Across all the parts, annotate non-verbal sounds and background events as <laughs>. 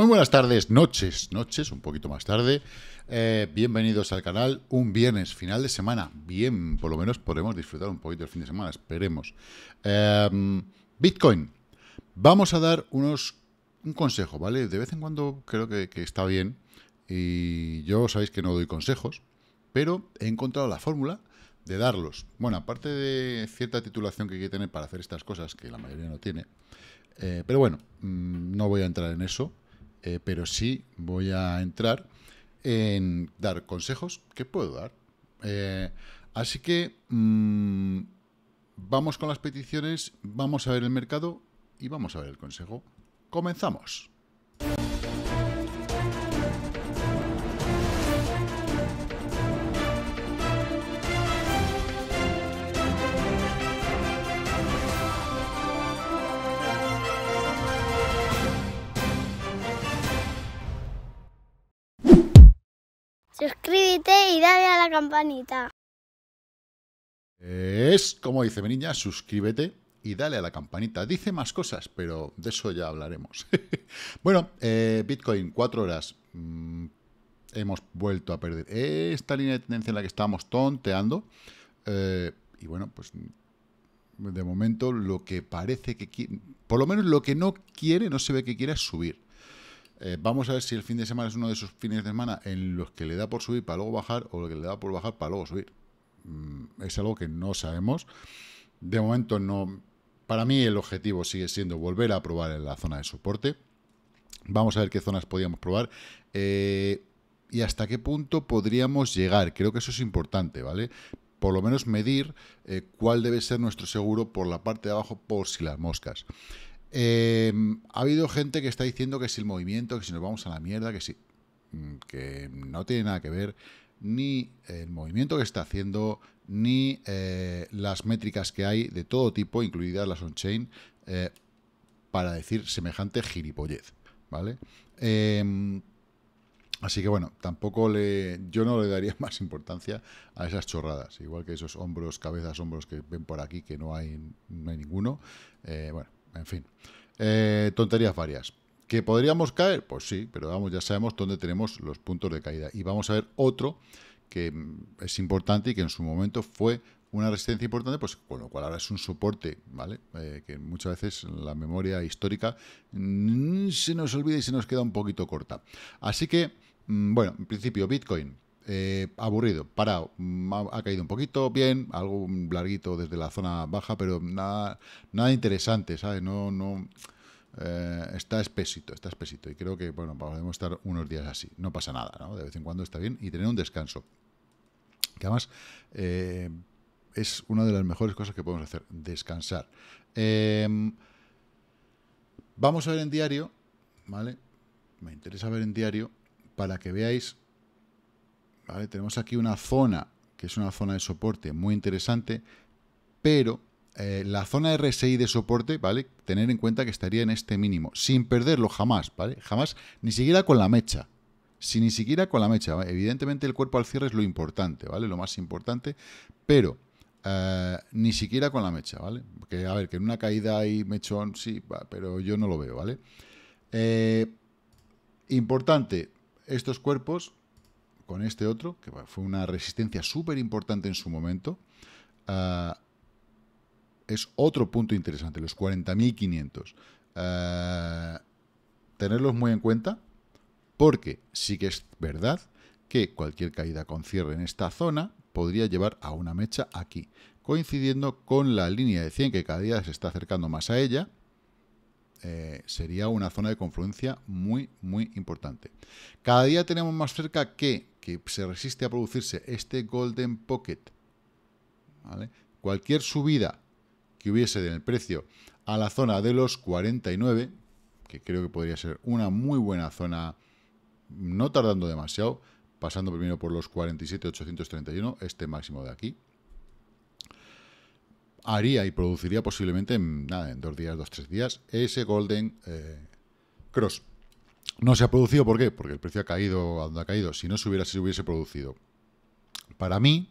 Muy buenas tardes, noches, noches, un poquito más tarde. Eh, bienvenidos al canal, un viernes, final de semana. Bien, por lo menos podremos disfrutar un poquito el fin de semana, esperemos. Em, Bitcoin, vamos a dar unos un consejo, ¿vale? De vez en cuando creo que, está bien y yo sabéis que no doy consejos, pero he encontrado la fórmula de darlos. Bueno, aparte de cierta titulación que hay que tener para hacer estas cosas, que la mayoría no tiene, eh, pero bueno, mm, no voy a entrar en eso. Eh, pero sí voy a entrar en dar consejos que puedo dar. Eh, así que mm, vamos con las peticiones, vamos a ver el mercado y vamos a ver el consejo. Comenzamos. y dale a la campanita. Es como dice mi niña, suscríbete y dale a la campanita. Dice más cosas, pero de eso ya hablaremos. <laughs> bueno, eh, Bitcoin, cuatro horas. Mm, hemos vuelto a perder esta línea de tendencia en la que estábamos tonteando. Eh, y bueno, pues de momento lo que parece que... Por lo menos lo que no quiere, no se ve que quiera subir. Eh, vamos a ver si el fin de semana es uno de esos fines de semana en los que le da por subir para luego bajar o que le da por bajar para luego subir. Mm, es algo que no sabemos. De momento no... Para mí el objetivo sigue siendo volver a probar en la zona de soporte. Vamos a ver qué zonas podíamos probar. Eh, y hasta qué punto podríamos llegar. Creo que eso es importante, ¿vale? Por lo menos medir eh, cuál debe ser nuestro seguro por la parte de abajo por si las moscas. Em, ha habido gente que está diciendo que es el movimiento, que si nos vamos a la mierda, que si. Mm, que no tiene nada que ver ni el movimiento que está haciendo, ni eh, las métricas que hay de todo tipo, incluidas las on-chain, eh, para decir semejante gilipollez. ¿Vale? Em, así que bueno, tampoco le. Yo no le daría <laughs> más importancia a esas chorradas. Igual que esos hombros, cabezas, hombros que ven por aquí, que no hay, no hay ninguno. Eh, bueno, en fin, eh, tonterías varias. ¿Que podríamos caer? Pues sí, pero vamos, ya sabemos dónde tenemos los puntos de caída. Y vamos a ver otro que mm, es importante y que en su momento fue una resistencia importante, pues con lo cual ahora es un soporte, ¿vale? Eh, que muchas veces la memoria histórica mm, se nos olvida y se nos queda un poquito corta. Así que, mm, bueno, en principio, Bitcoin eh, aburrido, parado, mm, ha, caído un poquito, bien, algo larguito desde la zona baja, pero nada, nada interesante, ¿sabes? No, no, eh, está espesito, está espesito, y creo que, bueno, podemos estar unos días así, no pasa nada, De vez en cuando está bien, y tener un descanso, que además eh, es una de las mejores cosas que podemos hacer, descansar. Em, vamos a ver en diario, ¿vale? Me interesa ver en diario para que veáis tenemos aquí una zona que es una zona de soporte muy interesante, pero eh, la zona RSI de soporte, ¿vale? Tener en cuenta que estaría en este mínimo, sin perderlo jamás, ¿vale? Jamás, ni siquiera con la mecha, si ni siquiera con la mecha. Evidentemente el cuerpo al cierre es lo importante, ¿vale? Lo más importante, pero eh, ni siquiera con la mecha, ¿vale? a ver, que en una caída hay mechón, sí, pero yo no lo veo, ¿vale? Eh, importante, estos cuerpos con este otro, que fue una resistencia súper importante en su momento, ah, es otro punto interesante, los 40.500. Ah, tenerlos muy en cuenta, porque sí que es verdad que cualquier caída con cierre en esta zona podría llevar a una mecha aquí, coincidiendo con la línea de 100 que cada día se está acercando más a ella, eh, sería una zona de confluencia muy, muy importante. Cada día tenemos más cerca que, que se resiste a producirse este Golden Pocket. Cualquier subida que hubiese en el precio a la zona de los 49, que creo que podría ser una muy buena zona, no tardando demasiado, pasando primero por los 831 este máximo de aquí, haría y produciría posiblemente en, nada, en dos días, dos, tres días, ese Golden eh, Cross. No se ha producido, ¿por qué? Porque el precio ha caído a ha caído. Si no se hubiera, si hubiese producido. Para mí,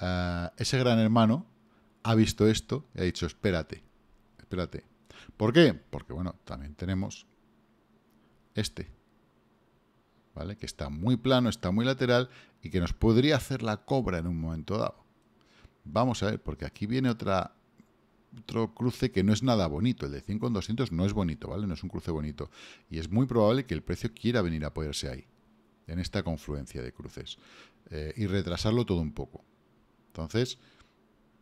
eh, ese gran hermano ha visto esto y ha dicho, espérate, espérate. ¿Por qué? Porque, bueno, también tenemos este, ¿vale? Que está muy plano, está muy lateral y que nos podría hacer la cobra en un momento dado. Vamos a ver, porque aquí viene otra, otro cruce que no es nada bonito. El de 5 en 200 no es bonito, ¿vale? No es un cruce bonito. Y es muy probable que el precio quiera venir a ponerse ahí, en esta confluencia de cruces. Eh, y retrasarlo todo un poco. Entonces,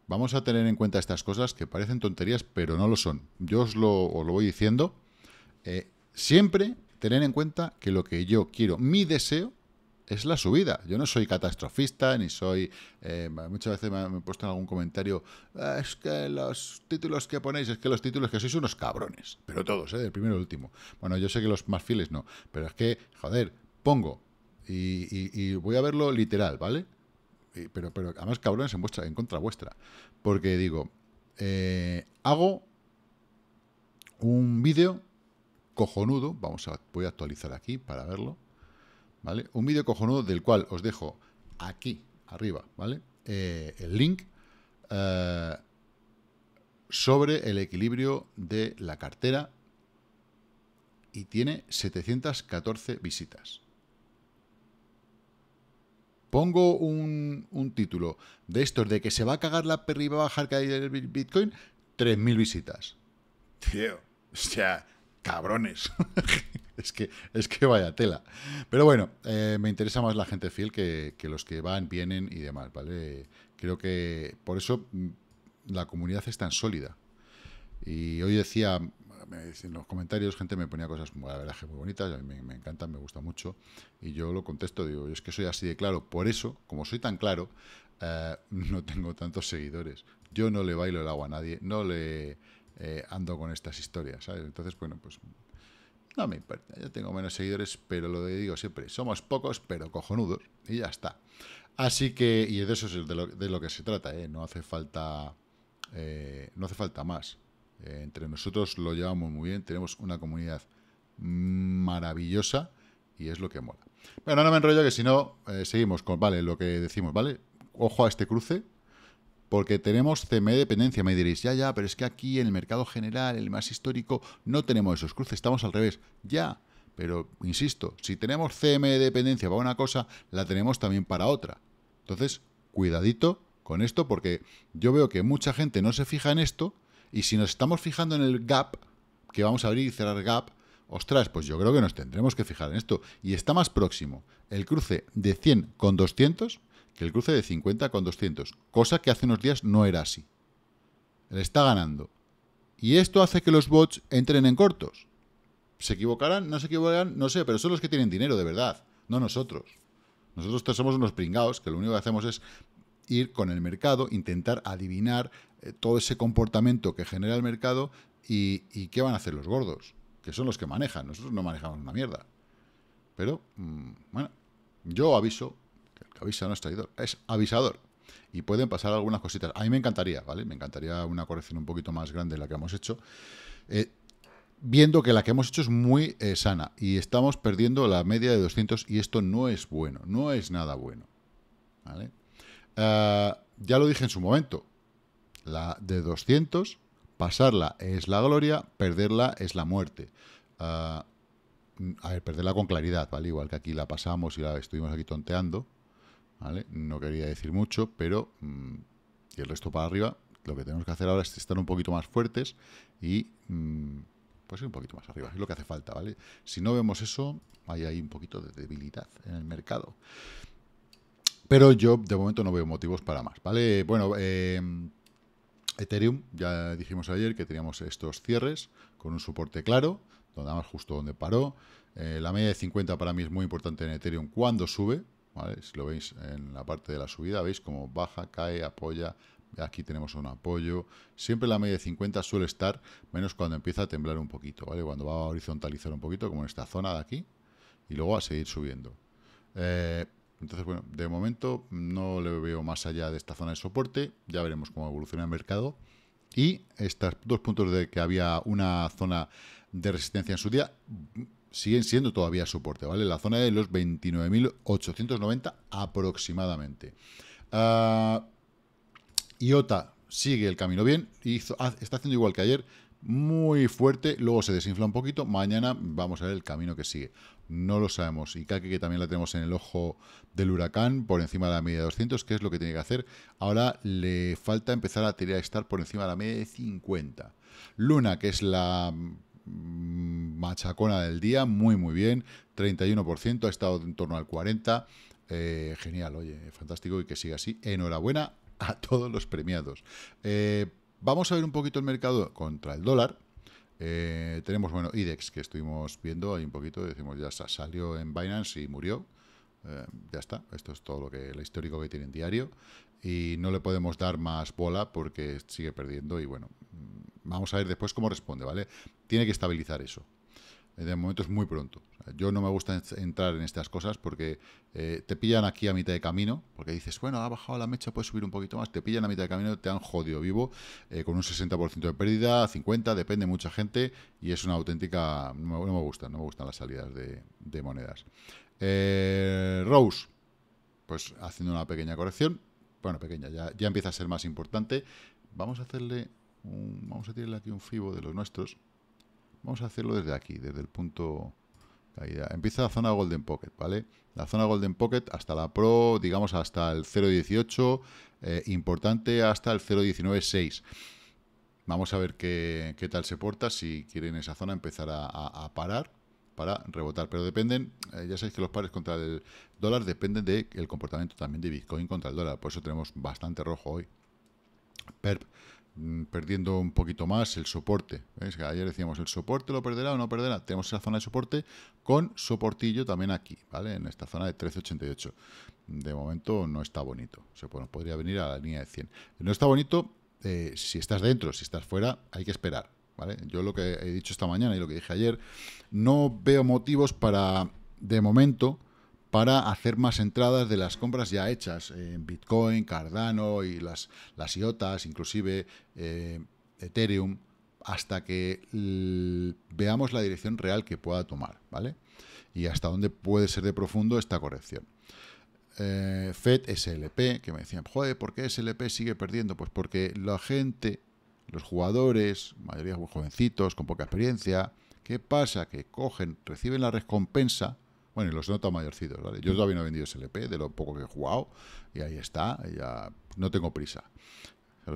vamos a tener en cuenta estas cosas que parecen tonterías, pero no lo son. Yo os lo, lo voy diciendo. Eh, siempre tener en cuenta que lo que yo quiero, mi deseo, es la subida. Yo no soy catastrofista, ni soy... Eh, muchas veces me he puesto en algún comentario, ah, es que los títulos que ponéis, es que los títulos que sois unos cabrones, pero todos, ¿eh? del primero al último. Bueno, yo sé que los más fieles no, pero es que, joder, pongo y, voy a verlo literal, ¿vale? pero, pero además cabrones en, vuestra, en contra vuestra, porque digo, eh, hago un vídeo cojonudo, vamos a, voy a actualizar aquí para verlo, un vídeo cojonudo del cual os dejo aquí, arriba, ¿vale? Eh, el link eh, sobre el equilibrio de la cartera y tiene 714 visitas. Pongo un, título de estos de que se va a cagar la perriba va a bajar caída el Bitcoin, 3.000 visitas. Tío, o sea, cabrones. <laughs> es, que, es que vaya tela. Pero bueno, eh, me interesa más la gente fiel que, los que van, vienen y demás, ¿vale? Creo que por eso mm, la comunidad es tan sólida. Y hoy decía, en los comentarios gente me ponía cosas, la verdad, muy bonitas, a me, encanta encantan, me gusta mucho. Y yo lo contesto, digo, es que soy así de claro. Por eso, como soy tan claro, eh, <laughs> no tengo tantos seguidores. Yo no le bailo el agua a nadie, no le... Eh, ando con estas historias, Entonces, bueno, pues no me importa, yo tengo menos seguidores, pero lo digo siempre, somos pocos, pero cojonudos, y ya está. Así que, y de eso es de lo, que se trata, ¿eh? no hace falta eh, no hace falta más. Eh, entre nosotros lo llevamos muy bien, tenemos una comunidad maravillosa y es lo que mola. Pero no me enrollo que si no, eh, seguimos con, vale, lo que decimos, ¿vale? Ojo a este cruce, porque tenemos CME dependencia. Me diréis, ya, ya, pero es que aquí en el mercado general, el más histórico, no tenemos esos cruces, estamos al revés. Ya, pero insisto, si tenemos CME dependencia para una cosa, la tenemos también para otra. Entonces, cuidadito con esto, porque yo veo que mucha gente no se fija en esto, y si nos estamos fijando en el gap, que vamos a abrir y cerrar gap, ostras, pues yo creo que nos tendremos que fijar en esto. Y está más próximo el cruce de 100 con 200 el cruce de 50 con 200, cosa que hace unos días no era así. Le está ganando. Y esto hace que los bots entren en cortos. ¿Se equivocarán? ¿No se equivocarán? No sé, pero son los que tienen dinero, de verdad, no nosotros. Nosotros somos unos pringados que lo único que hacemos es ir con el mercado, intentar adivinar eh, todo ese comportamiento que genera el mercado y, qué van a hacer los gordos, que son los que manejan. Nosotros no manejamos una mierda. Pero, mm, bueno, yo aviso avisa no es es avisador. Y pueden pasar algunas cositas. A mí me encantaría, ¿vale? Me encantaría una corrección un poquito más grande de la que hemos hecho. Eh, viendo que la que hemos hecho es muy eh, sana y estamos perdiendo la media de 200 y esto no es bueno, no es nada bueno. ¿vale? Ah, ya lo dije en su momento, la de 200, pasarla es la gloria, perderla es la muerte. Ah, a ver, perderla con claridad, ¿vale? Igual que aquí la pasamos y la estuvimos aquí tonteando, no quería decir mucho, pero... Mm, y el resto para arriba, lo que tenemos que hacer ahora es estar un poquito más fuertes y... Mm, pues un poquito más arriba, es lo que hace falta, ¿vale? Si no vemos eso, hay ahí un poquito de debilidad en el mercado. Pero yo de momento no veo motivos para más, ¿vale? Bueno, em, Ethereum, ya dijimos ayer que teníamos estos cierres con un soporte claro, donde más justo donde paró. Eh, la media de 50 para mí es muy importante en Ethereum cuando sube, si lo veis en la parte de la subida, veis como baja, cae, apoya, aquí tenemos un apoyo. Siempre la media de 50 suele estar, menos cuando empieza a temblar un poquito, ¿vale? Cuando va a horizontalizar un poquito, como en esta zona de aquí, y luego a seguir subiendo. Eh, entonces, bueno, de momento no le veo más allá de esta zona de soporte, ya veremos cómo evoluciona el mercado. Y estos dos puntos de que había una zona de resistencia en su día, siguen siendo todavía soporte, ¿vale? La zona de los 29.890 aproximadamente. Ah, IOTA sigue el camino bien, hizo, está haciendo igual que ayer, muy fuerte, luego se desinfla un poquito, mañana vamos a ver el camino que sigue. No lo sabemos. Y que también la tenemos en el ojo del huracán, por encima de la media de 200, que es lo que tiene que hacer. Ahora le falta empezar a tirar a estar por encima de la media de 50. Luna, que es la machacona del día, muy muy bien, 31%, ha estado en torno al 40%, eh, genial, oye, fantástico y que siga así. Enhorabuena a todos los premiados. Eh, vamos a ver un poquito el mercado contra el dólar. Eh, tenemos, bueno, IDEX, que estuvimos viendo ahí un poquito, decimos, ya salió en Binance y murió. ya está, esto es todo lo que el histórico que tiene en diario. Y no le podemos dar más bola porque sigue perdiendo y bueno, Vamos a ver después cómo responde, ¿vale? Tiene que estabilizar eso. Eh, de momento es muy pronto. yo no me gusta entrar en estas cosas porque eh, te pillan aquí a mitad de camino, porque dices, bueno, ha bajado la mecha, puedes subir un poquito más, te pillan a mitad de camino, te han jodido vivo, eh, con un 60% de pérdida, 50%, depende mucha gente, y es una auténtica... No, me gustan, no me gustan las salidas de, monedas. Rose, pues haciendo una pequeña corrección, bueno, pequeña, ya, ya empieza a ser más importante. Vamos a hacerle vamos a tirarle aquí un fibo de los nuestros. Vamos a hacerlo desde aquí, desde el punto caída. Empieza la zona Golden Pocket, ¿vale? La zona Golden Pocket hasta la Pro, digamos hasta el 0.18, eh, importante hasta el 0.19.6. Vamos a ver qué, tal se porta, si quieren esa zona empezar a, parar para rebotar, pero dependen, eh, ya sabéis que los pares contra el dólar dependen del el comportamiento también de Bitcoin contra el dólar, por eso tenemos bastante rojo hoy. PERP Mm, perdiendo un poquito más el soporte. es Que ayer decíamos, ¿el soporte lo perderá o no perderá? Tenemos esa zona de soporte con soportillo también aquí, ¿vale? En esta zona de 13.88. De momento no está bonito. se podría venir a la línea de 100. No está bonito eh, si estás dentro, si estás fuera, hay que esperar, ¿vale? Yo lo que he dicho esta mañana y lo que dije ayer, no veo motivos para, de momento, para hacer más entradas de las compras ya hechas eh, en Bitcoin, Cardano y las, las IOTAs, inclusive eh, Ethereum, hasta que veamos la dirección real que pueda tomar, ¿vale? Y hasta dónde puede ser de profundo esta corrección. Eh, FED SLP, que me decían, joder, ¿por qué SLP sigue perdiendo? Pues porque la gente, los jugadores, mayoría jovencitos, con poca experiencia, ¿qué pasa? Que cogen, reciben la recompensa, bueno, y los noto mayorcitos, ¿vale? Yo todavía no he vendido SLP, de lo poco que he jugado, y ahí está, ya no tengo prisa.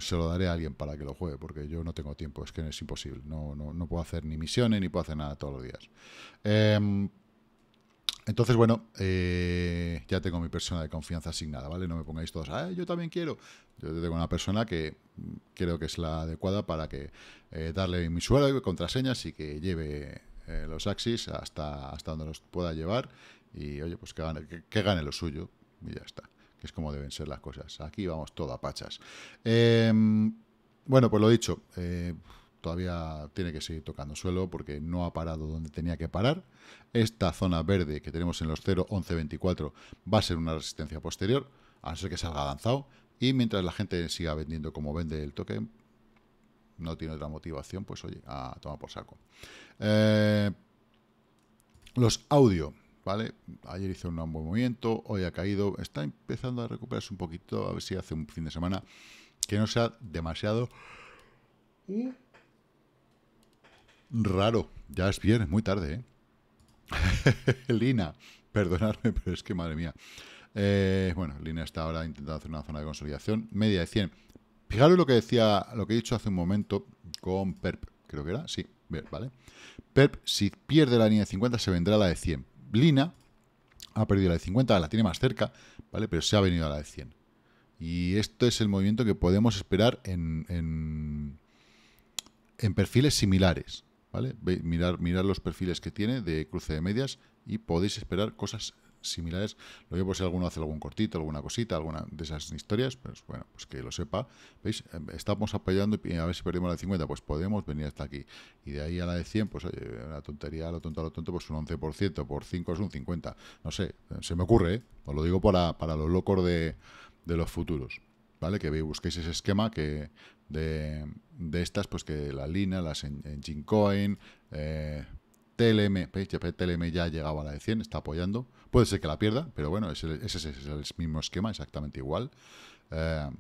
se lo daré a alguien para que lo juegue, porque yo no tengo tiempo, es que es imposible. No, no, puedo hacer ni misiones, ni puedo hacer nada todos los días. Em, entonces, bueno, eh, ya tengo mi persona de confianza asignada, ¿vale? No me pongáis todos, ah, yo también quiero. Yo tengo una persona que creo que es la adecuada para que eh, darle mi y contraseñas y que lleve eh, los Axis hasta, hasta donde los pueda llevar y oye, pues que gane, que, gane lo suyo y ya está, que es como deben ser las cosas. Aquí vamos todo a pachas. Em, bueno, pues lo dicho, eh, todavía tiene que seguir tocando suelo porque no ha parado donde tenía que parar. Esta zona verde que tenemos en los 0, 11, 24 va a ser una resistencia posterior, a no ser que salga lanzado. Y mientras la gente siga vendiendo como vende el token, no tiene otra motivación, pues oye, a tomar por saco. Eh, los audio, ¿vale? Ayer hizo un buen movimiento, hoy ha caído, está empezando a recuperarse un poquito, a ver si hace un fin de semana que no sea demasiado raro. Ya es viernes, muy tarde, ¿eh? <laughs> Lina, perdonadme, pero es que madre mía. Eh, bueno, Lina está ahora intentando hacer una zona de consolidación, media de 100. Fijaros lo que decía, lo que he dicho hace un momento con PERP, creo que era, sí, ¿vale? PERP, si pierde la línea de 50, se vendrá a la de 100. Lina ha perdido la de 50, la tiene más cerca, ¿vale? Pero se ha venido a la de 100. Y esto es el movimiento que podemos esperar en, en, perfiles similares, ¿vale? Mirar, mirar los perfiles que tiene de cruce de medias y podéis esperar cosas similares. Lo digo por si alguno hace algún cortito, alguna cosita, alguna de esas historias, pues bueno, pues que lo sepa. ¿Veis? Em, estamos apoyando y a ver si perdemos la de 50, pues podemos venir hasta aquí. Y de ahí a la de 100, pues oye, tontería, lo tonto, lo tonto, pues un 11%, por 5 es un 50. No sé, eh, se me ocurre, ¿eh? Os lo digo para, los locos de, de los futuros. ¿Vale? Que veis, busquéis ese esquema que de, estas, pues que la Lina, las en en eh, TLM, TLM pues, ya pues, llegaba a la de 100, está apoyando. Puede ser que la pierda, pero bueno, ese, es el mismo esquema, exactamente igual. Eh,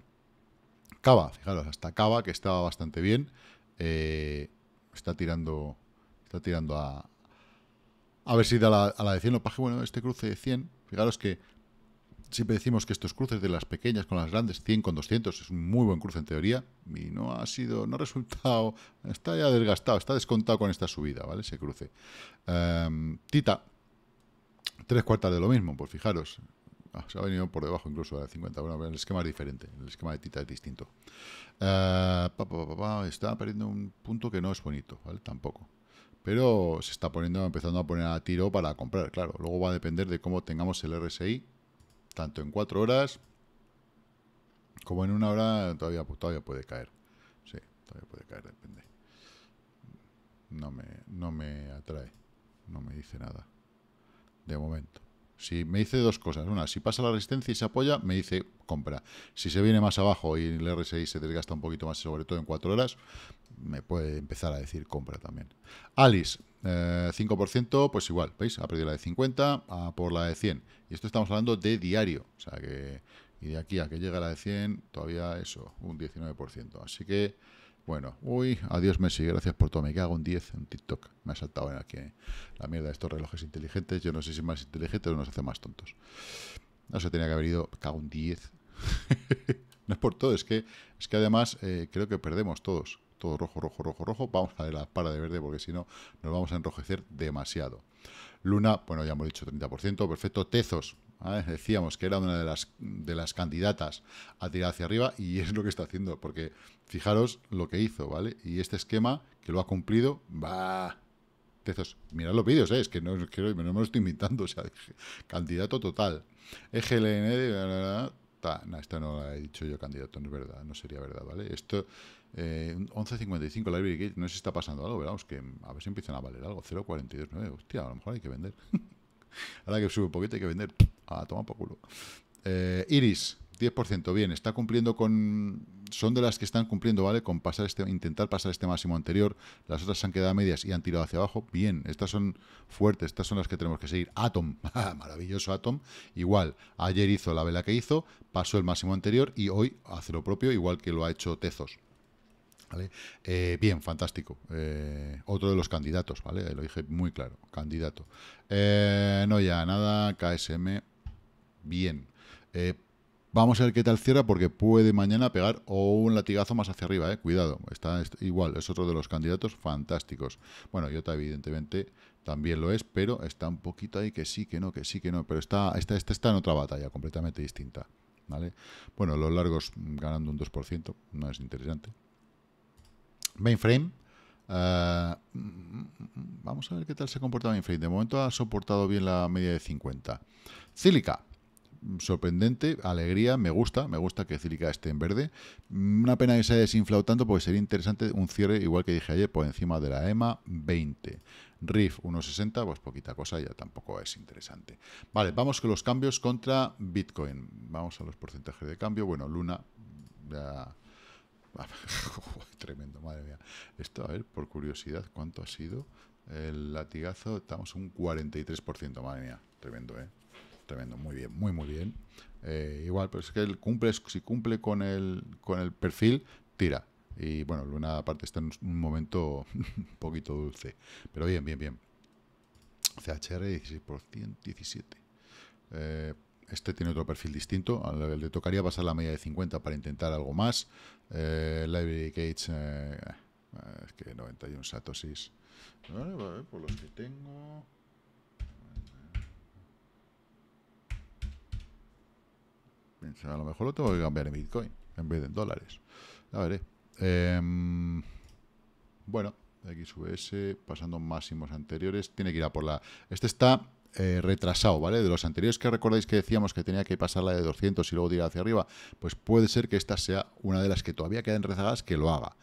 Cava, fijaros, hasta Cava, que estaba bastante bien, eh, está tirando está tirando a, a ver si da a la de 100. Lo bueno, este cruce de 100, fijaros que siempre decimos que estos cruces de las pequeñas con las grandes, 100 con 200, es un muy buen cruce en teoría y no ha sido, no ha resultado, está ya desgastado, está descontado con esta subida, ¿vale? Ese cruce. Em, tita, tres cuartas de lo mismo, pues fijaros, ah, se ha venido por debajo incluso de 50. Bueno, el esquema es diferente, el esquema de Tita es distinto. Eh, está perdiendo un punto que no es bonito, ¿vale? Tampoco. Pero se está poniendo, empezando a poner a tiro para comprar, claro. Luego va a depender de cómo tengamos el RSI tanto en cuatro horas como en una hora todavía, todavía puede caer. Sí, todavía puede caer, depende. No me, no me atrae, no me dice nada. De momento. Si me dice dos cosas. Una, si pasa la resistencia y se apoya, me dice compra. Si se viene más abajo y el R6 se desgasta un poquito más, sobre todo en cuatro horas, me puede empezar a decir compra también. Alice, 5%, eh, pues igual, ¿veis? Ha perdido la de 50 a por la de 100. Y esto estamos hablando de diario. O sea que, y de aquí a que llegue la de 100, todavía eso, un 19%. Así que, bueno, uy, adiós Messi, gracias por todo. Me cago un 10 en TikTok. Me ha saltado en aquí eh, la mierda de estos relojes inteligentes. Yo no sé si es más inteligente o nos hace más tontos. No se tenía que haber ido, cago un 10. <laughs> no es por todo, es que, es que además eh, creo que perdemos todos todo rojo, rojo, rojo, rojo. Vamos a ver la para de verde porque si no nos vamos a enrojecer demasiado. Luna, bueno, ya hemos dicho 30%, perfecto. Tezos, decíamos que era una de las, candidatas a tirar hacia arriba y es lo que está haciendo, porque fijaros lo que hizo, ¿vale? Y este esquema que lo ha cumplido, va. Tezos, mirad los vídeos, ¿eh? es que no, me lo estoy invitando. o sea, candidato total. EGLN, esto no la he dicho yo candidato, no es verdad, no sería verdad, ¿vale? Esto 11.55 eh, la no sé si está pasando algo, ¿verdad? que a ver si empiezan a valer algo. 0.429, hostia, a lo mejor hay que vender. <laughs> Ahora que sube un poquito hay que vender. A toma por culo. Eh, Iris, 10%, bien, está cumpliendo con... Son de las que están cumpliendo, ¿vale? Con pasar este, intentar pasar este máximo anterior. Las otras se han quedado a medias y han tirado hacia abajo. Bien, estas son fuertes, estas son las que tenemos que seguir. Atom, <laughs> ah, maravilloso Atom. Igual, ayer hizo la vela que hizo, pasó el máximo anterior y hoy hace lo propio, igual que lo ha hecho Tezos. Eh, bien, fantástico. Eh, otro de los candidatos, ¿vale? Lo dije muy claro, candidato. Eh, no, ya, nada, KSM, bien. vamos a ver qué tal cierra porque puede mañana pegar o un latigazo más hacia arriba, Cuidado, está, igual, es otro de los candidatos fantásticos. Bueno, Iota evidentemente también lo es, pero está un poquito ahí que sí, que no, que sí, que no, pero está, está, está en otra batalla completamente distinta. ¿Vale? Bueno, los largos mm, ganando un 2%, no es interesante. Mainframe. Eh, vamos a ver qué tal se comporta Mainframe. De momento ha soportado bien la media de 50. Cílica. Sorprendente, alegría, me gusta, me gusta que cílica esté en verde. Una pena que se haya desinflado tanto porque sería interesante un cierre, igual que dije ayer, por encima de la EMA 20. RIF 1.60, pues poquita cosa, ya tampoco es interesante. Vale, vamos con los cambios contra Bitcoin. Vamos a los porcentajes de cambio. Bueno, Luna ya <laughs> Tremendo, madre mía. Esto, a ver, por curiosidad, ¿cuánto ha sido el latigazo? Estamos un 43%, madre mía. Tremendo, ¿eh? Tremendo, muy bien, muy, muy bien. Eh, igual, pero es que cumple, si cumple con el, con el perfil, tira. Y bueno, Luna aparte está en un momento <laughs> un poquito dulce. Pero bien, bien, bien. CHR 16%, 17. Eh, este tiene otro perfil distinto. Le tocaría pasar la media de 50 para intentar algo más. Eh, Library Gates, eh, eh, es que 91 satosis. a ver, por los que tengo. a lo mejor lo tengo que cambiar en Bitcoin en vez de en dólares. A ver. Em, bueno, XVS, pasando máximos anteriores, tiene que ir a por la... Este está eh, retrasado, ¿vale? De los anteriores que recordáis que decíamos que tenía que pasar la de 200 y luego tirar hacia arriba, pues puede ser que esta sea una de las que todavía queden rezagadas que lo haga.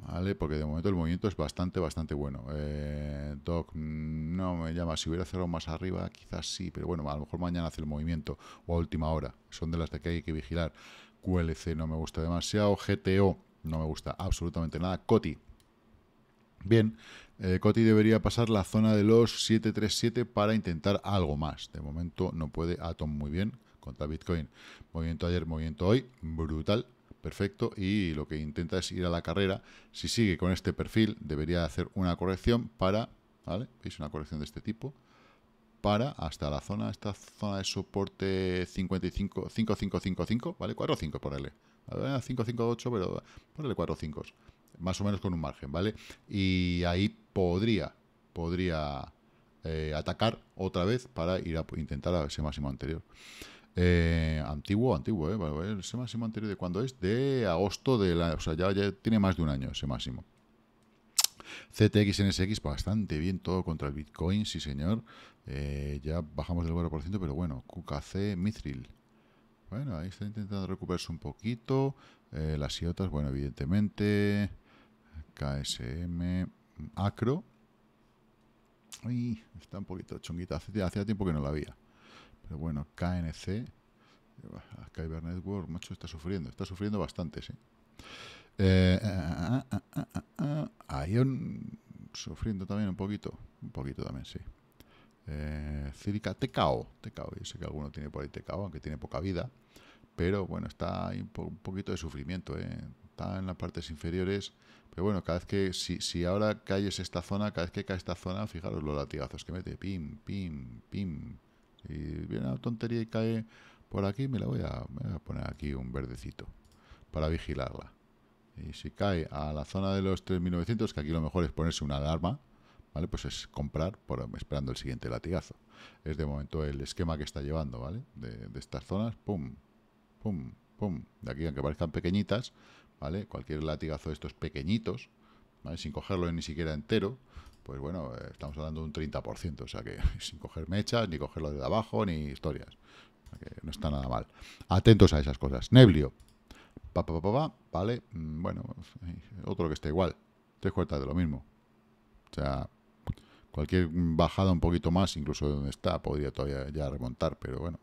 ¿Vale? Porque de momento el movimiento es bastante, bastante bueno. Eh, Doc, no me llama. Si hubiera cerrado más arriba, quizás sí, pero bueno, a lo mejor mañana hace el movimiento o a última hora. Son de las de que hay que vigilar. QLC no me gusta demasiado. GTO no me gusta absolutamente nada. COTI Bien, eh, Coti debería pasar la zona de los 737 para intentar algo más. De momento no puede. Atom muy bien contra Bitcoin. Movimiento ayer, movimiento hoy. Brutal. Perfecto. Y lo que intenta es ir a la carrera. Si sigue con este perfil, debería hacer una corrección para... ¿Vale? ¿Veis? Una corrección de este tipo. Para hasta la zona, esta zona de soporte 55, 5555, ¿vale? 4 5 por 5, 5, 8, pero ponle 4 5 más o menos con un margen, ¿vale? Y ahí podría, podría eh, atacar otra vez para ir a intentar a ese máximo anterior. Eh, antiguo, antiguo, ¿eh? Ese máximo anterior de cuándo es? De agosto de la... O sea, ya, tiene más de un año ese máximo. CTX, NSX, bastante bien todo contra el Bitcoin, sí señor. Eh, ya bajamos del 4%, pero bueno, QKC, Mithril. Bueno, ahí está intentando recuperarse un poquito. las IOTAS, bueno, evidentemente. KSM, Acro. está un poquito chonquita, hacía tiempo que no la había. Pero bueno, KNC. Ah, Kyber Network, macho, está sufriendo. Está sufriendo bastante, sí. Eh, sufriendo también un poquito. Un poquito también, sí. Eh, TKO, TKO, Yo sé que alguno tiene por ahí TKO, aunque tiene poca vida. Pero bueno, está ahí un, un poquito de sufrimiento. ¿eh? en las partes inferiores. Pero bueno, cada vez que, si, ahora caes esta zona, cada vez que cae esta zona, fijaros los latigazos que mete. Pim, pim, pim. Y viene una tontería y cae por aquí, me la voy a, poner aquí un verdecito para vigilarla. Y si cae a la zona de los 3.900, que aquí lo mejor es ponerse una alarma, ¿vale? Pues es comprar por, esperando el siguiente latigazo. Es de momento el esquema que está llevando, ¿vale? De, de estas zonas, pum, pum, pum. De aquí, aunque parezcan pequeñitas, ¿vale? Cualquier latigazo de estos pequeñitos, ¿vale? Sin cogerlo ni siquiera entero, pues bueno, eh, estamos hablando de un 30%, o sea que <laughs> sin coger mechas, ni cogerlo de abajo, ni historias. no está nada mal. Atentos a esas cosas. Neblio. Pa, pa, pa, pa vale. Mm, bueno, <laughs> otro que está igual. Tres cuartas de lo mismo. O sea, cualquier bajada un poquito más, incluso de donde está, podría todavía ya remontar, pero bueno.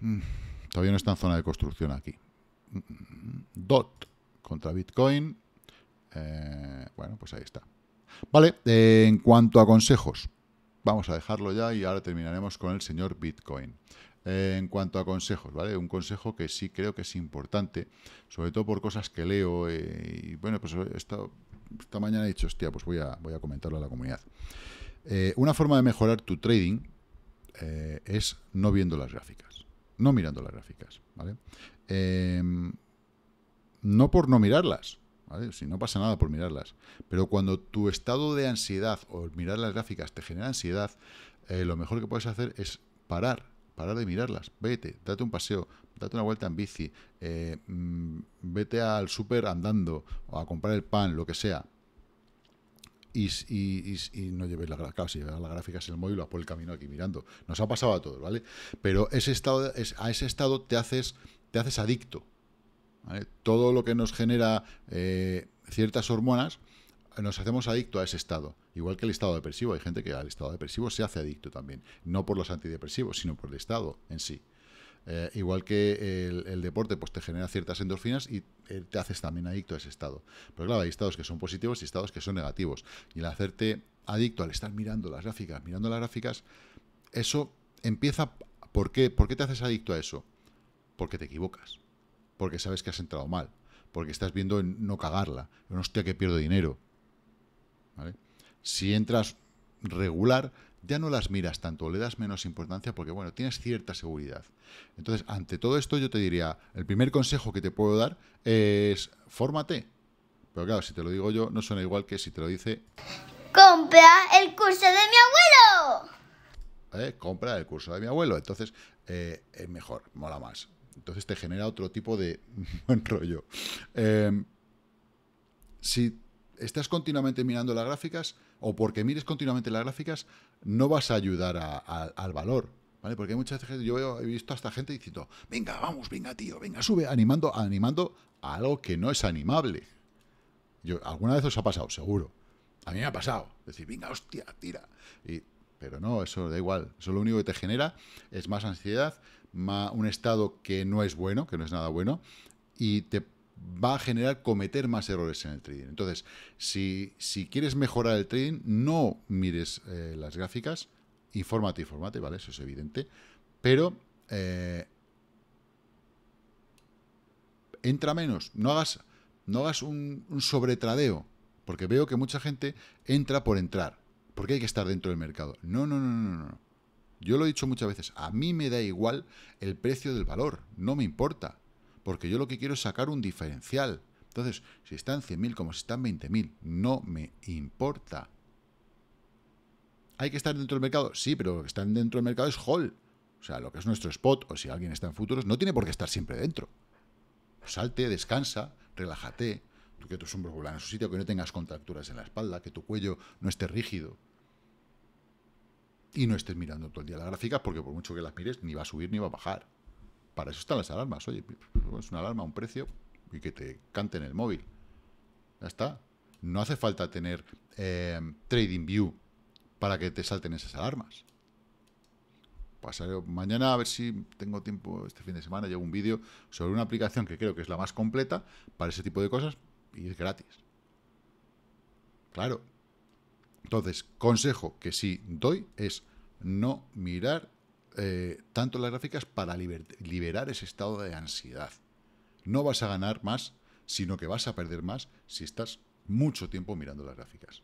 Mm, todavía no está en zona de construcción aquí. DOT contra Bitcoin. Eh, bueno, pues ahí está. Vale, eh, en cuanto a consejos, vamos a dejarlo ya y ahora terminaremos con el señor Bitcoin. Eh, en cuanto a consejos, ¿vale? Un consejo que sí creo que es importante, sobre todo por cosas que leo y, bueno, pues esta, esta mañana he dicho, hostia, pues voy a, voy a comentarlo a la comunidad. una forma de mejorar tu trading es no viendo las gráficas, no mirando las gráficas, ¿vale? Em, no por no mirarlas, ¿vale? Si no pasa nada por mirarlas. Pero cuando tu estado de ansiedad o mirar las gráficas te genera ansiedad, eh, lo mejor que puedes hacer es parar, parar de mirarlas. Vete, date un paseo, date una vuelta en bici, eh, mm, vete al súper andando o a comprar el pan, lo que sea. Y, no lleves la gráficas, si las gráficas en el móvil, vas por el camino aquí mirando. Nos ha pasado a todos, ¿vale? Pero ese estado, a ese estado te haces te haces adicto. Todo lo que nos genera eh, ciertas hormonas, nos hacemos adicto a ese estado. Igual que el estado depresivo. Hay gente que al estado depresivo se hace adicto también. No por los antidepresivos, sino por el estado en sí. Eh, igual que el, deporte, pues te genera ciertas endorfinas y eh, te haces también adicto a ese estado. Pero claro, hay estados que son positivos y estados que son negativos. Y el hacerte adicto al estar mirando las gráficas, mirando las gráficas, eso empieza... ¿Por qué? ¿Por qué te haces adicto a eso? porque te equivocas, porque sabes que has entrado mal, porque estás viendo en no cagarla, ¿no? hostia que pierdo dinero. Si entras regular, ya no las miras tanto, le das menos importancia porque, bueno, tienes cierta seguridad. Entonces, ante todo esto, yo te diría, el primer consejo que te puedo dar es, fórmate. Pero claro, si te lo digo yo, no suena igual que si te lo dice... Compra el curso de mi abuelo. ¿Eh? Compra el curso de mi abuelo. Entonces, eh, es mejor, mola más. Entonces te genera otro tipo de <laughs> buen rollo. Em, si estás continuamente mirando las gráficas, o porque mires continuamente las gráficas, no vas a ayudar al valor. ¿Vale? Porque hay muchas veces... yo he visto a esta gente diciendo, venga, vamos, venga, tío, venga, sube, animando, animando a algo que no es animable. Yo, alguna vez os ha pasado, seguro. A mí me ha pasado. Decir, venga, hostia, tira. Y, pero no, eso da igual. Eso lo único que te genera es más ansiedad un estado que no es bueno, que no es nada bueno, y te va a generar cometer más errores en el trading. Entonces, si, quieres mejorar el trading, no mires eh, las gráficas, infórmate, infórmate, ¿vale? Eso es evidente, pero eh, entra menos, no hagas, no hagas un, un sobretradeo, porque veo que mucha gente entra por entrar, porque hay que estar dentro del mercado. No, no, no, no, no. Yo lo he dicho muchas veces, a mí me da igual el precio del valor, no me importa, porque yo lo que quiero es sacar un diferencial. Entonces, si están 100.000 como si están 20.000, no me importa. ¿Hay que estar dentro del mercado? Sí, pero lo que está dentro del mercado es hall. O sea, lo que es nuestro spot, o si alguien está en futuros, no tiene por qué estar siempre dentro. Salte, descansa, relájate, tú que tus hombros vuelan a su sitio, que no tengas contracturas en la espalda, que tu cuello no esté rígido, y no estés mirando todo el día las gráficas, porque por mucho que las mires, ni va a subir ni va a bajar. Para eso están las alarmas. Oye, es una alarma, a un precio, y que te cante en el móvil. Ya está. No hace falta tener eh, Trading View para que te salten esas alarmas. Pasaré mañana a ver si tengo tiempo este fin de semana. Llevo un vídeo sobre una aplicación que creo que es la más completa para ese tipo de cosas y es gratis. Claro, entonces, consejo que sí doy es no mirar eh, tanto las gráficas para liberar ese estado de ansiedad. No vas a ganar más, sino que vas a perder más si estás mucho tiempo mirando las gráficas.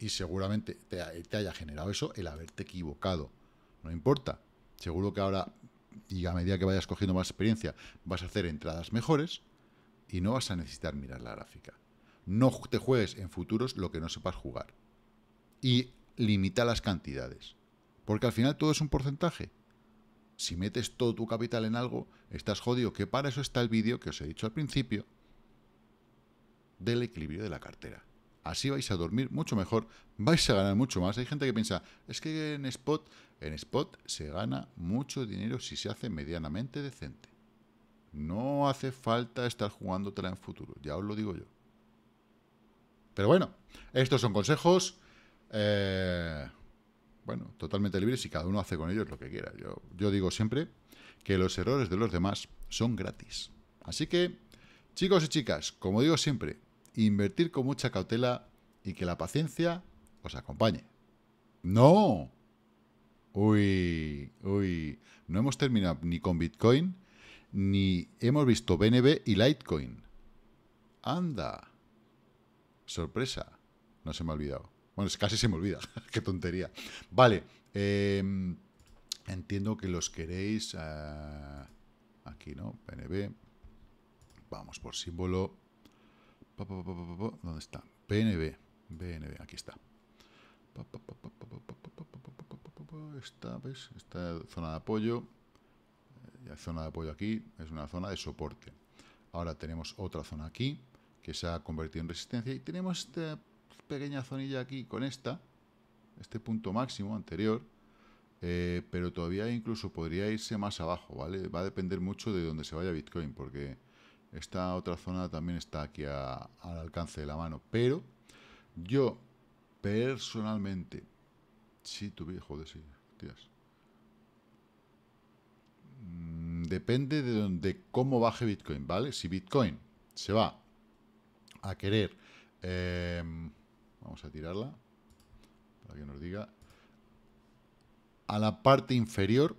Y seguramente te haya generado eso el haberte equivocado. No importa. Seguro que ahora, y a medida que vayas cogiendo más experiencia, vas a hacer entradas mejores y no vas a necesitar mirar la gráfica. No te juegues en futuros lo que no sepas jugar y limita las cantidades. Porque al final todo es un porcentaje. Si metes todo tu capital en algo, estás jodido, que para eso está el vídeo que os he dicho al principio del equilibrio de la cartera. Así vais a dormir mucho mejor, vais a ganar mucho más. Hay gente que piensa, es que en spot, en spot se gana mucho dinero si se hace medianamente decente. No hace falta estar jugándotela en futuro, ya os lo digo yo. Pero bueno, estos son consejos. Eh, bueno, totalmente libres y cada uno hace con ellos lo que quiera. Yo, yo digo siempre que los errores de los demás son gratis. Así que, chicos y chicas, como digo siempre, invertir con mucha cautela y que la paciencia os acompañe. ¡No! Uy, uy, no hemos terminado ni con Bitcoin, ni hemos visto BNB y Litecoin. Anda. Sorpresa, no se me ha olvidado. Bueno, casi se me olvida. Qué tontería. Vale. entiendo que los queréis... aquí, ¿no? PNB. Vamos por símbolo. ¿Dónde está? PNB. aquí está. Esta, ¿ves? Esta zona de apoyo. La zona de apoyo aquí es una zona de soporte. Ahora tenemos otra zona aquí que se ha convertido en resistencia y tenemos esta pequeña zonilla aquí con esta, este punto máximo anterior, eh, pero todavía incluso podría irse más abajo, ¿vale? Va a depender mucho de donde se vaya Bitcoin, porque esta otra zona también está aquí al alcance de la mano. Pero yo, personalmente, si tuviera... Joder, sí, tías. Mm, depende de, cómo baje Bitcoin, ¿vale? Si Bitcoin se va a querer... Eh, Vamos a tirarla para que nos diga. A la parte inferior,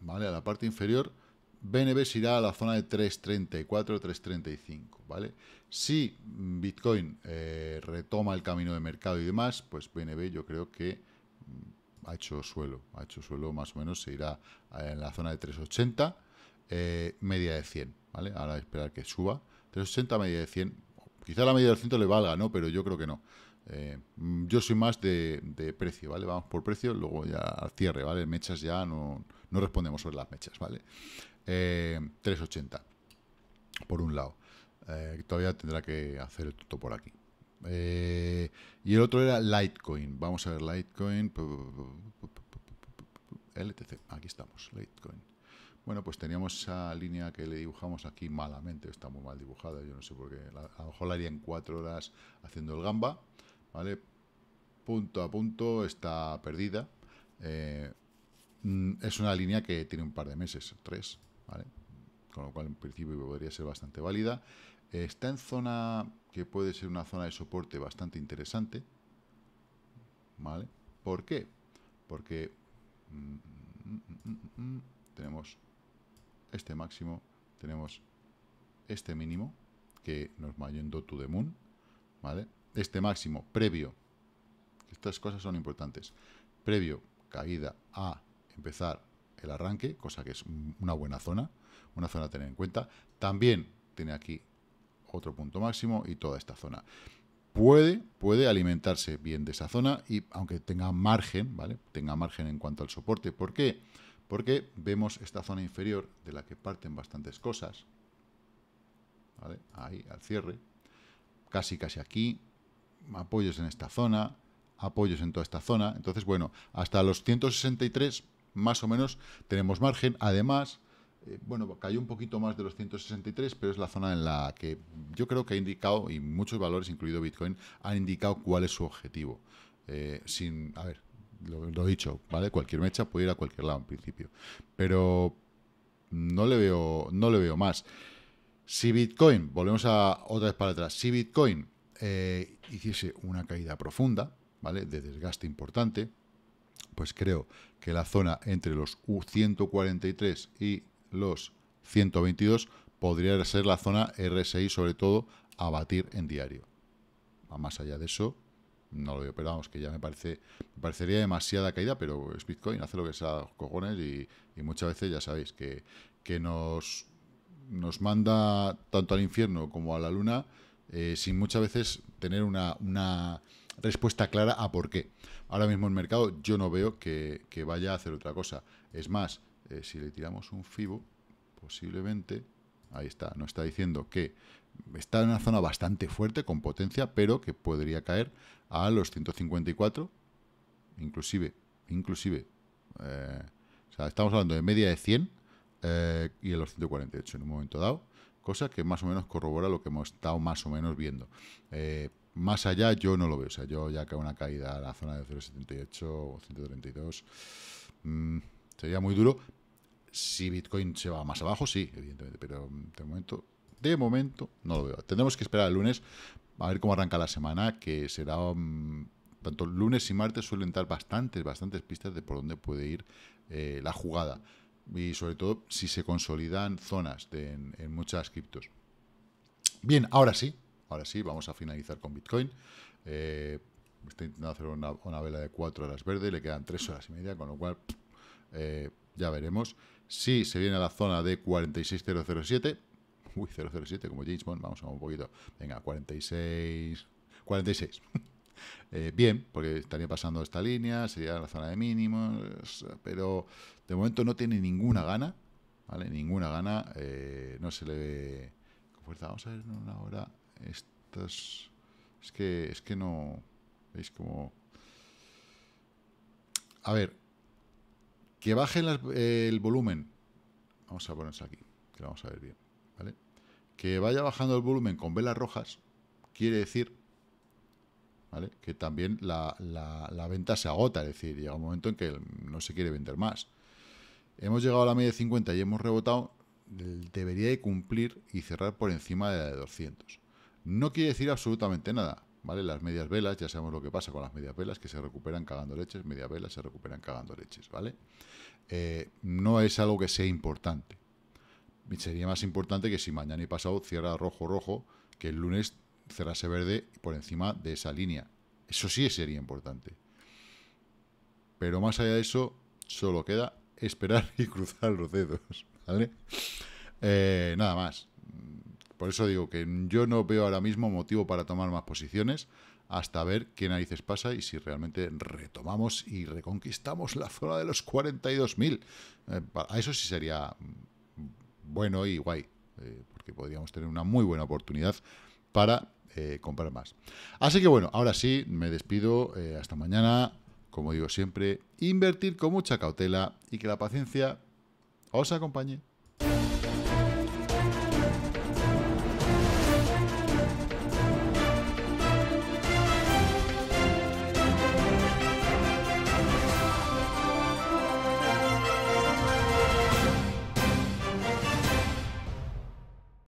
¿vale? A la parte inferior, BNB se irá a la zona de 3.34, 3.35, ¿vale? Si Bitcoin eh, retoma el camino de mercado y demás, pues BNB yo creo que mm, ha hecho suelo, ha hecho suelo más o menos, se irá eh, en la zona de 3.80, eh, media de 100, ¿vale? Ahora esperar que suba. 3.80, media de 100, quizá la media del 100 le valga, ¿no? Pero yo creo que no yo soy más de, precio, ¿vale? Vamos por precio, luego ya al cierre, ¿vale? Mechas ya no, no respondemos sobre las mechas, ¿vale? 3.80, por un lado. todavía tendrá que hacer el por aquí. y el otro era Litecoin. Vamos a ver Litecoin. LTC, aquí estamos, Litecoin. Bueno, pues teníamos esa línea que le dibujamos aquí malamente, está muy mal dibujada, yo no sé por qué. A lo mejor la haría en cuatro horas haciendo el gamba. ¿vale? Punto a punto está perdida. Eh, mm, es una línea que tiene un par de meses, tres, ¿vale? Con lo cual en principio podría ser bastante válida. Está en zona que puede ser una zona de soporte bastante interesante, ¿vale? ¿Por qué? Porque mm, mm, tenemos este máximo, tenemos este mínimo, que nos mayendo to the moon, ¿vale? este máximo previo, estas cosas son importantes, previo caída a empezar el arranque, cosa que es una buena zona, una zona a tener en cuenta. También tiene aquí otro punto máximo y toda esta zona. Puede, puede alimentarse bien de esa zona y aunque tenga margen, ¿vale? Tenga margen en cuanto al soporte. ¿Por qué? Porque vemos esta zona inferior de la que parten bastantes cosas. Ahí, al cierre. Casi, casi aquí apoyos en esta zona, apoyos en toda esta zona. Entonces, bueno, hasta los 163 más o menos tenemos margen. Además, eh, bueno, cayó un poquito más de los 163, pero es la zona en la que yo creo que ha indicado, y muchos valores, incluido Bitcoin, han indicado cuál es su objetivo. Eh, sin, a ver, lo, he dicho, ¿vale? Cualquier mecha puede ir a cualquier lado en principio. Pero no le veo, no le veo más. Si Bitcoin, volvemos a otra vez para atrás, si Bitcoin eh, hiciese una caída profunda, ¿vale? De desgaste importante, pues creo que la zona entre los 143 y los 122 podría ser la zona RSI, sobre todo, a batir en diario. más allá de eso, no lo veo, pero vamos, que ya me parece, parecería demasiada caída, pero es Bitcoin, hace lo que sea cojones y, y, muchas veces ya sabéis que, que nos, nos manda tanto al infierno como a la luna eh, sin muchas veces tener una, respuesta clara a por qué. Ahora mismo el mercado yo no veo que, vaya a hacer otra cosa. Es más, eh, si le tiramos un FIBO, posiblemente, ahí está, nos está diciendo que está en una zona bastante fuerte con potencia, pero que podría caer a los 154, inclusive, inclusive, eh, o sea, estamos hablando de media de 100 y a los 148 en un momento dado cosa que más o menos corrobora lo que hemos estado más o menos viendo. Eh, más allá yo no lo veo, o sea, yo ya que una caída a la zona de 0,78 o 132 mm, sería muy duro. Si Bitcoin se va más abajo, sí, evidentemente, pero de momento, de momento no lo veo. Tendremos que esperar el lunes a ver cómo arranca la semana, que será... Mm, tanto lunes y martes suelen dar bastantes, bastantes pistas de por dónde puede ir eh, la jugada y sobre todo si se consolidan zonas en, muchas criptos. Bien, ahora sí, ahora sí, vamos a finalizar con Bitcoin. Eh, intentando hacer una, vela de 4 horas verde, le quedan 3 horas y media, con lo cual eh, ya veremos. Si se viene a la zona de 46007, uy, 007 como James Bond, vamos a un poquito, venga, 46, 46. Eh, bien, porque estaría pasando esta línea, sería la zona de mínimos, pero de momento no tiene ninguna gana, ¿vale? Ninguna gana, eh, no se le ve con fuerza. Vamos a ver una hora estas... Es que, es que no... ¿Veis cómo A ver, que baje el volumen. Vamos a ponerse aquí, que lo vamos a ver bien, ¿vale? Que vaya bajando el volumen con velas rojas, quiere decir que también la, venta se agota, es decir, llega un momento en que no se quiere vender más. Hemos llegado a la media de 50 y hemos rebotado, debería de cumplir y cerrar por encima de la de 200. No quiere decir absolutamente nada, ¿vale? Las medias velas, ya sabemos lo que pasa con las medias velas, que se recuperan cagando leches, medias velas se recuperan cagando leches, ¿vale? Eh, no es algo que sea importante. Sería más importante que si mañana y pasado cierra rojo rojo, que el lunes cerrarse verde por encima de esa línea. Eso sí sería importante. Pero más allá de eso, solo queda esperar <laughs> y cruzar los dedos. ¿vale? Eh, nada más. Por eso digo que yo no veo ahora mismo motivo para tomar más posiciones hasta ver qué narices pasa y si realmente retomamos y reconquistamos la zona de los 42.000. Eh, a eso sí sería bueno y guay, eh, porque podríamos tener una muy buena oportunidad para eh, comprar más. Así que bueno, ahora sí, me despido. Eh, hasta mañana. Como digo siempre, invertir con mucha cautela y que la paciencia os acompañe.